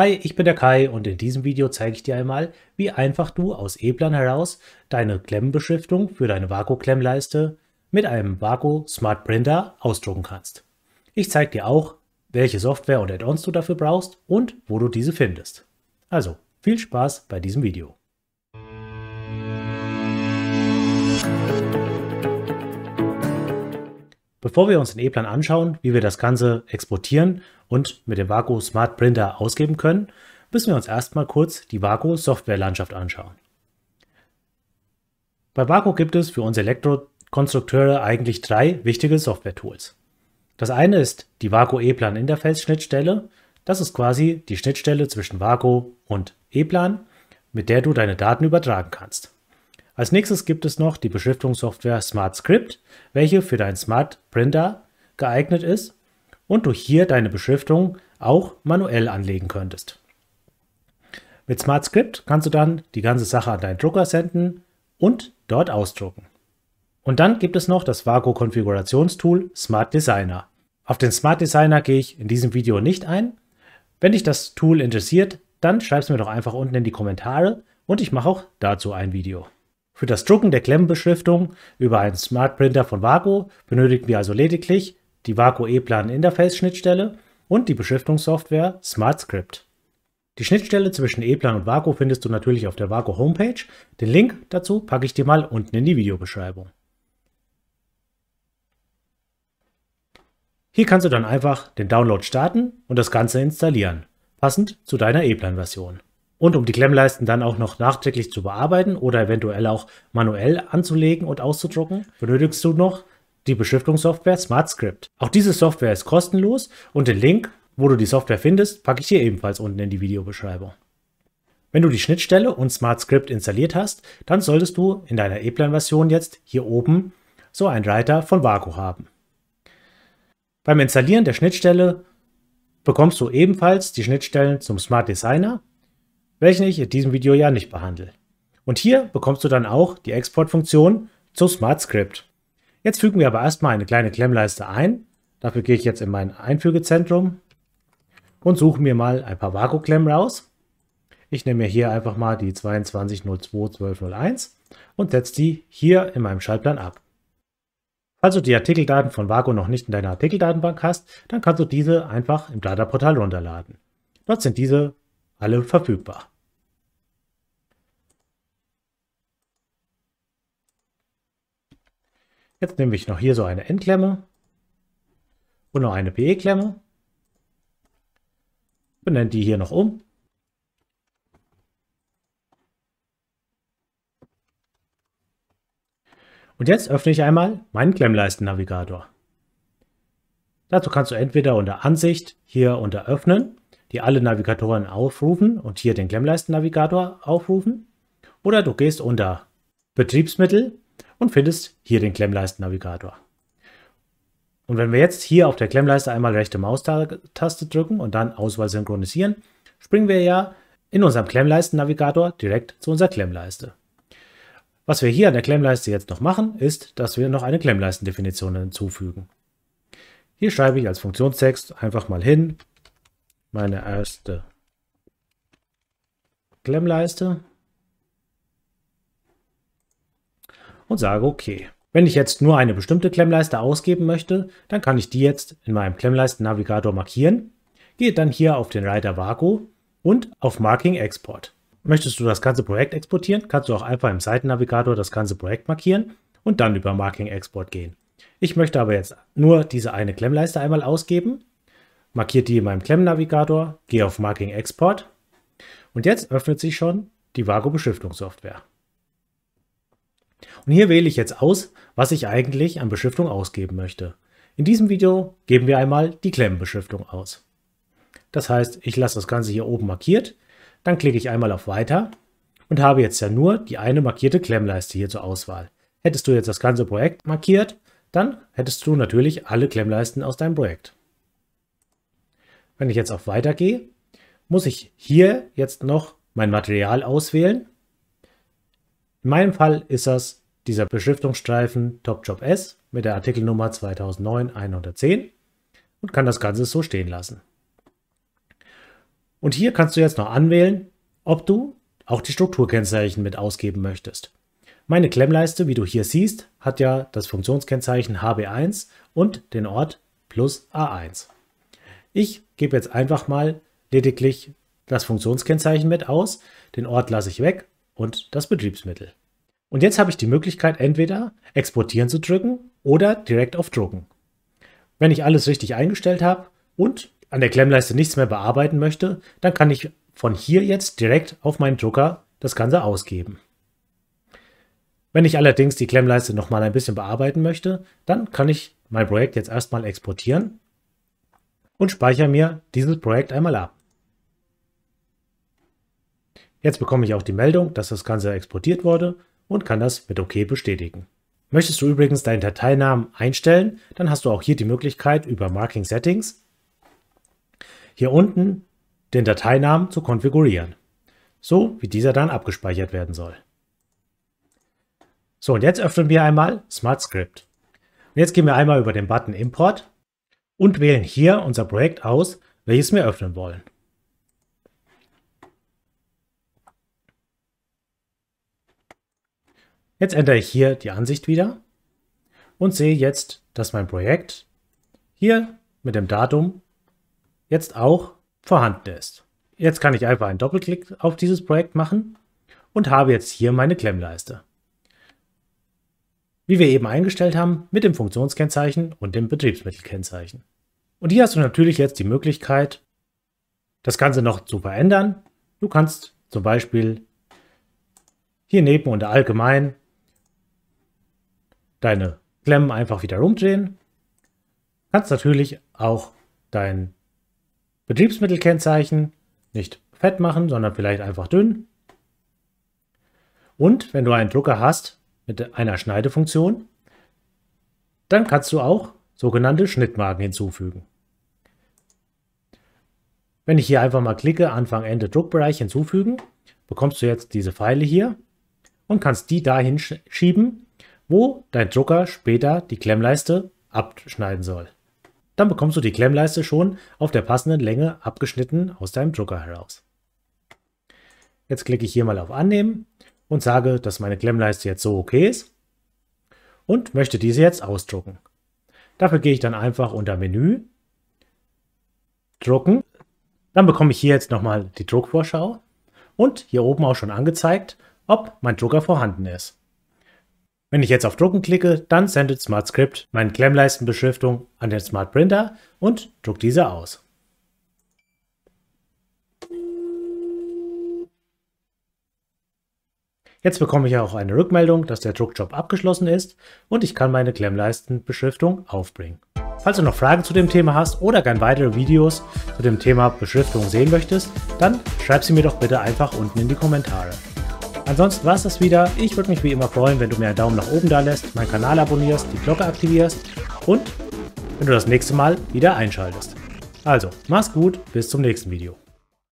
Hi, ich bin der Kai und in diesem Video zeige ich dir einmal, wie einfach du aus E-Plan heraus deine Klemmenbeschriftung für deine vaku klemmleiste mit einem Vaku Smart Printer ausdrucken kannst. Ich zeige dir auch, welche Software und Add-ons du dafür brauchst und wo du diese findest. Also, viel Spaß bei diesem Video. Bevor wir uns den E-Plan anschauen, wie wir das Ganze exportieren und mit dem Vago Smart Printer ausgeben können, müssen wir uns erstmal kurz die Vago Softwarelandschaft anschauen. Bei Vago gibt es für uns Elektrokonstrukteure eigentlich drei wichtige Software-Tools. Das eine ist die Vago E-Plan Interface Schnittstelle. Das ist quasi die Schnittstelle zwischen Vago und E-Plan, mit der du deine Daten übertragen kannst. Als nächstes gibt es noch die Beschriftungssoftware SmartScript, welche für deinen Smart Printer geeignet ist und du hier deine Beschriftung auch manuell anlegen könntest. Mit SmartScript kannst du dann die ganze Sache an deinen Drucker senden und dort ausdrucken. Und dann gibt es noch das Vago Konfigurationstool Smart Designer. Auf den Smart Designer gehe ich in diesem Video nicht ein. Wenn dich das Tool interessiert, dann schreib es mir doch einfach unten in die Kommentare und ich mache auch dazu ein Video. Für das Drucken der Klemmenbeschriftung über einen Smart Printer von Vago benötigen wir also lediglich die Vago E-Plan Interface Schnittstelle und die Beschriftungssoftware SmartScript. Die Schnittstelle zwischen E-Plan und Vago findest du natürlich auf der Vago Homepage. Den Link dazu packe ich dir mal unten in die Videobeschreibung. Hier kannst du dann einfach den Download starten und das Ganze installieren, passend zu deiner E-Plan-Version und um die Klemmleisten dann auch noch nachträglich zu bearbeiten oder eventuell auch manuell anzulegen und auszudrucken, benötigst du noch die Beschriftungssoftware SmartScript. Auch diese Software ist kostenlos und den Link, wo du die Software findest, packe ich dir ebenfalls unten in die Videobeschreibung. Wenn du die Schnittstelle und SmartScript installiert hast, dann solltest du in deiner E-Plan-Version jetzt hier oben so einen Reiter von Vago haben. Beim Installieren der Schnittstelle bekommst du ebenfalls die Schnittstellen zum Smart Designer welchen ich in diesem Video ja nicht behandle. Und hier bekommst du dann auch die Exportfunktion zu Smart Script. Jetzt fügen wir aber erstmal eine kleine Klemmleiste ein. Dafür gehe ich jetzt in mein Einfügezentrum und suche mir mal ein paar vago Vakuumklemmen raus. Ich nehme mir hier einfach mal die 22021201 und setze die hier in meinem Schaltplan ab. Falls du die Artikeldaten von Vago noch nicht in deiner Artikeldatenbank hast, dann kannst du diese einfach im Dataportal runterladen. Dort sind diese alle verfügbar. Jetzt nehme ich noch hier so eine Endklemme und noch eine PE-Klemme. Benenne die hier noch um. Und jetzt öffne ich einmal meinen Klemmleisten-Navigator. Dazu kannst du entweder unter Ansicht hier unter Öffnen die alle Navigatoren aufrufen und hier den Klemmleisten-Navigator aufrufen. Oder du gehst unter Betriebsmittel und findest hier den Klemmleisten-Navigator. Und wenn wir jetzt hier auf der Klemmleiste einmal rechte Maustaste drücken und dann Auswahl synchronisieren, springen wir ja in unserem Klemmleisten-Navigator direkt zu unserer Klemmleiste. Was wir hier an der Klemmleiste jetzt noch machen, ist, dass wir noch eine Klemmleistendefinition hinzufügen. Hier schreibe ich als Funktionstext einfach mal hin meine erste Klemmleiste. Und sage okay. Wenn ich jetzt nur eine bestimmte Klemmleiste ausgeben möchte, dann kann ich die jetzt in meinem Klemmleisten-Navigator markieren, gehe dann hier auf den Reiter Vago und auf Marking Export. Möchtest du das ganze Projekt exportieren, kannst du auch einfach im Seitennavigator das ganze Projekt markieren und dann über Marking Export gehen. Ich möchte aber jetzt nur diese eine Klemmleiste einmal ausgeben markiere die in meinem Klemmnavigator, gehe auf Marking Export und jetzt öffnet sich schon die Vago Beschriftungssoftware. Und hier wähle ich jetzt aus, was ich eigentlich an Beschriftung ausgeben möchte. In diesem Video geben wir einmal die Klemmenbeschriftung aus. Das heißt, ich lasse das Ganze hier oben markiert, dann klicke ich einmal auf Weiter und habe jetzt ja nur die eine markierte Klemmleiste hier zur Auswahl. Hättest du jetzt das ganze Projekt markiert, dann hättest du natürlich alle Klemmleisten aus deinem Projekt. Wenn ich jetzt auf Weiter gehe, muss ich hier jetzt noch mein Material auswählen. In meinem Fall ist das dieser Beschriftungsstreifen TopJob S mit der Artikelnummer 2009-110 und kann das Ganze so stehen lassen. Und hier kannst du jetzt noch anwählen, ob du auch die Strukturkennzeichen mit ausgeben möchtest. Meine Klemmleiste, wie du hier siehst, hat ja das Funktionskennzeichen HB1 und den Ort plus A1. Ich gebe jetzt einfach mal lediglich das Funktionskennzeichen mit aus, den Ort lasse ich weg und das Betriebsmittel. Und jetzt habe ich die Möglichkeit, entweder exportieren zu drücken oder direkt auf drucken. Wenn ich alles richtig eingestellt habe und an der Klemmleiste nichts mehr bearbeiten möchte, dann kann ich von hier jetzt direkt auf meinen Drucker das Ganze ausgeben. Wenn ich allerdings die Klemmleiste nochmal ein bisschen bearbeiten möchte, dann kann ich mein Projekt jetzt erstmal exportieren und speichere mir dieses Projekt einmal ab. Jetzt bekomme ich auch die Meldung, dass das Ganze exportiert wurde und kann das mit OK bestätigen. Möchtest du übrigens deinen Dateinamen einstellen, dann hast du auch hier die Möglichkeit über Marking Settings hier unten den Dateinamen zu konfigurieren, so wie dieser dann abgespeichert werden soll. So, und jetzt öffnen wir einmal SmartScript. Und jetzt gehen wir einmal über den Button Import und wählen hier unser Projekt aus, welches wir öffnen wollen. Jetzt ändere ich hier die Ansicht wieder und sehe jetzt, dass mein Projekt hier mit dem Datum jetzt auch vorhanden ist. Jetzt kann ich einfach einen Doppelklick auf dieses Projekt machen und habe jetzt hier meine Klemmleiste wie wir eben eingestellt haben, mit dem Funktionskennzeichen und dem Betriebsmittelkennzeichen. Und hier hast du natürlich jetzt die Möglichkeit, das Ganze noch zu verändern. Du kannst zum Beispiel hier neben und Allgemein deine Klemmen einfach wieder rumdrehen. Kannst natürlich auch dein Betriebsmittelkennzeichen nicht fett machen, sondern vielleicht einfach dünn. Und wenn du einen Drucker hast, mit einer Schneidefunktion. Dann kannst du auch sogenannte Schnittmarken hinzufügen. Wenn ich hier einfach mal klicke, Anfang, Ende, Druckbereich hinzufügen, bekommst du jetzt diese Pfeile hier und kannst die dahin schieben, wo dein Drucker später die Klemmleiste abschneiden soll. Dann bekommst du die Klemmleiste schon auf der passenden Länge abgeschnitten aus deinem Drucker heraus. Jetzt klicke ich hier mal auf Annehmen und sage, dass meine Klemmleiste jetzt so okay ist und möchte diese jetzt ausdrucken. Dafür gehe ich dann einfach unter Menü, Drucken. Dann bekomme ich hier jetzt nochmal die Druckvorschau und hier oben auch schon angezeigt, ob mein Drucker vorhanden ist. Wenn ich jetzt auf Drucken klicke, dann sendet SmartScript meine Klemmleistenbeschriftung an den Smart Printer und druckt diese aus. Jetzt bekomme ich auch eine Rückmeldung, dass der Druckjob abgeschlossen ist und ich kann meine Klemmleistenbeschriftung aufbringen. Falls du noch Fragen zu dem Thema hast oder gern weitere Videos zu dem Thema Beschriftung sehen möchtest, dann schreib sie mir doch bitte einfach unten in die Kommentare. Ansonsten war es das wieder. Ich würde mich wie immer freuen, wenn du mir einen Daumen nach oben da lässt, meinen Kanal abonnierst, die Glocke aktivierst und wenn du das nächste Mal wieder einschaltest. Also, mach's gut, bis zum nächsten Video.